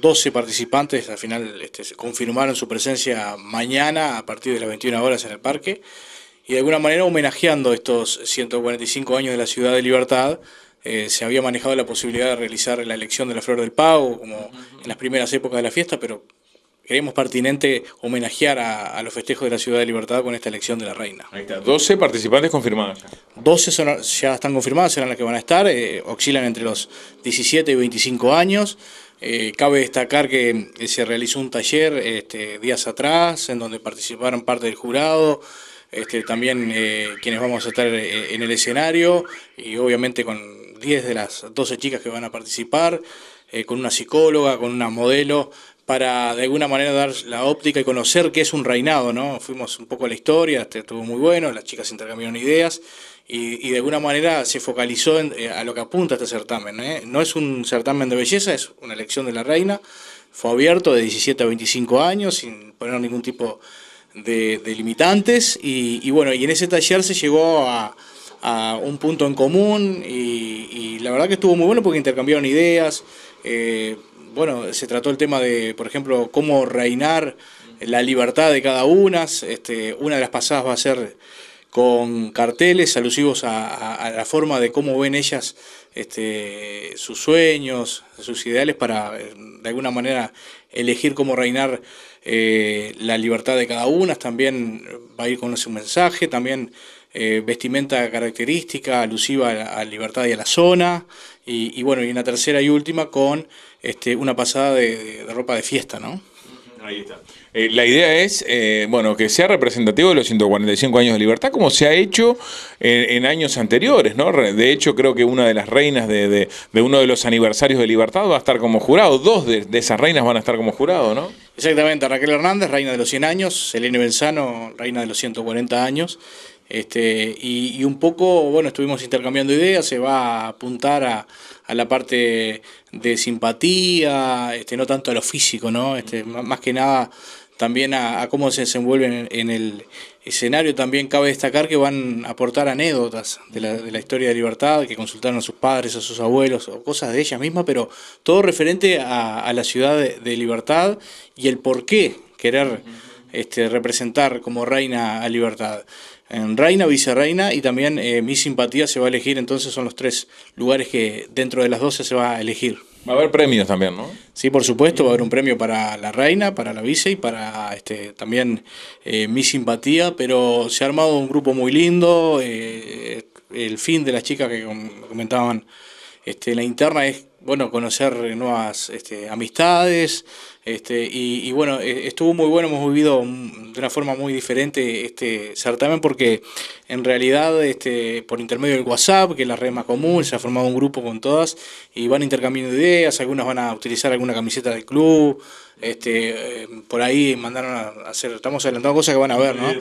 12 participantes, al final este, confirmaron su presencia mañana a partir de las 21 horas en el parque, y de alguna manera homenajeando estos 145 años de la Ciudad de Libertad, eh, se había manejado la posibilidad de realizar la elección de la Flor del Pavo, como en las primeras épocas de la fiesta, pero creemos pertinente homenajear a, los festejos de la Ciudad de Libertad con esta elección de la reina. Ahí está, 12 participantes confirmados. 12 son, ya están confirmadas, serán las que van a estar, eh, oscilan entre los 17 y 25 años. Eh, cabe destacar que eh, se realizó un taller este, días atrás en donde participaron parte del jurado, este, también eh, quienes vamos a estar en el escenario y obviamente con 10 de las 12 chicas que van a participar, con una psicóloga, con una modelo, para de alguna manera dar la óptica y conocer qué es un reinado, ¿no? Fuimos un poco a la historia, este, estuvo muy bueno, las chicas intercambiaron ideas y, de alguna manera se focalizó eh, a lo que apunta este certamen. ¿eh? No es un certamen de belleza, es una elección de la reina. Fue abierto de 17 a 25 años, sin poner ningún tipo de, limitantes. Y, bueno, y en ese taller se llegó a, un punto en común y, la verdad que estuvo muy bueno porque intercambiaron ideas. Eh, bueno, se trató el tema de, por ejemplo, cómo reinar la libertad de cada una. Este, una de las pasadas va a ser con carteles alusivos a, la forma de cómo ven ellas este, sus sueños, sus ideales para eh, de alguna manera elegir cómo reinar eh, la libertad de cada una. También va a ir con ese mensaje, también eh, vestimenta característica alusiva a la libertad y a la zona. Y, bueno, y una tercera y última con este, una pasada de ropa de fiesta, ¿no? Eh, la idea es, eh, bueno, que sea representativo de los 145 años de libertad, como se ha hecho en, años anteriores, ¿no? De hecho, creo que una de las reinas de, uno de los aniversarios de libertad va a estar como jurado, dos de, esas reinas van a estar como jurado, ¿no? Exactamente, Raquel Hernández, reina de los 100 años, Selene Benzano, reina de los 140 años. Este, y, un poco, bueno, estuvimos intercambiando ideas, se va a apuntar a, la parte de simpatía, este, no tanto a lo físico, ¿no? Este, más que nada también a, cómo se desenvuelven en, el escenario. También cabe destacar que van a aportar anécdotas de la, historia de libertad, que consultaron a sus padres, a sus abuelos, o cosas de ellas misma, pero todo referente a, la ciudad de, libertad y el por qué querer este, representar como reina a libertad en Reina, vicereina y también eh, Mi Simpatía se va a elegir, entonces son los tres lugares que dentro de las 12 se va a elegir. Va a haber premios también, ¿no? Sí, por supuesto, va a haber un premio para la Reina, para la Vice y para este, también eh, Mi Simpatía, pero se ha armado un grupo muy lindo, eh, el fin de las chicas que comentaban, este, la interna es bueno, conocer nuevas este, amistades. Este, y, bueno, e, estuvo muy bueno, hemos vivido de una forma muy diferente este certamen porque en realidad este, por intermedio del WhatsApp, que es la red más común, se ha formado un grupo con todas y van intercambiando ideas, algunas van a utilizar alguna camiseta del club, este, eh, por ahí mandaron a hacer, estamos adelantando cosas que van a ver, ¿no?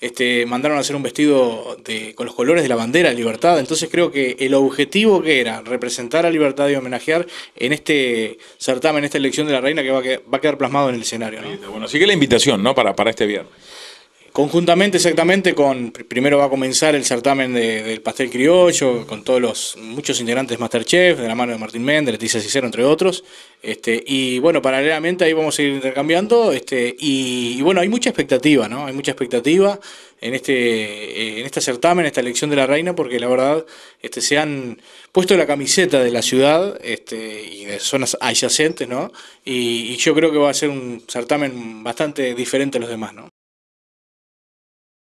Este, mandaron a hacer un vestido con los colores de la bandera, de Libertad, entonces creo que el objetivo que era representar a Libertad y homenaje en este certamen, esta elección de la reina que va a, quedar, va a quedar plasmado en el escenario. así que la invitación ¿no? para, para este viernes. Conjuntamente, exactamente, con primero va a comenzar el certamen del pastel criollo, con todos los muchos integrantes Masterchef, de la mano de Martín Méndez, Leticia Cicero, entre otros. Este, y bueno, paralelamente ahí vamos a ir intercambiando. Este, y, y bueno, hay mucha expectativa, ¿no? Hay mucha expectativa en este, en este certamen, en esta elección de la reina, porque la verdad este, se han puesto la camiseta de la ciudad este, y de zonas adyacentes, ¿no? Y, y yo creo que va a ser un certamen bastante diferente a los demás, ¿no?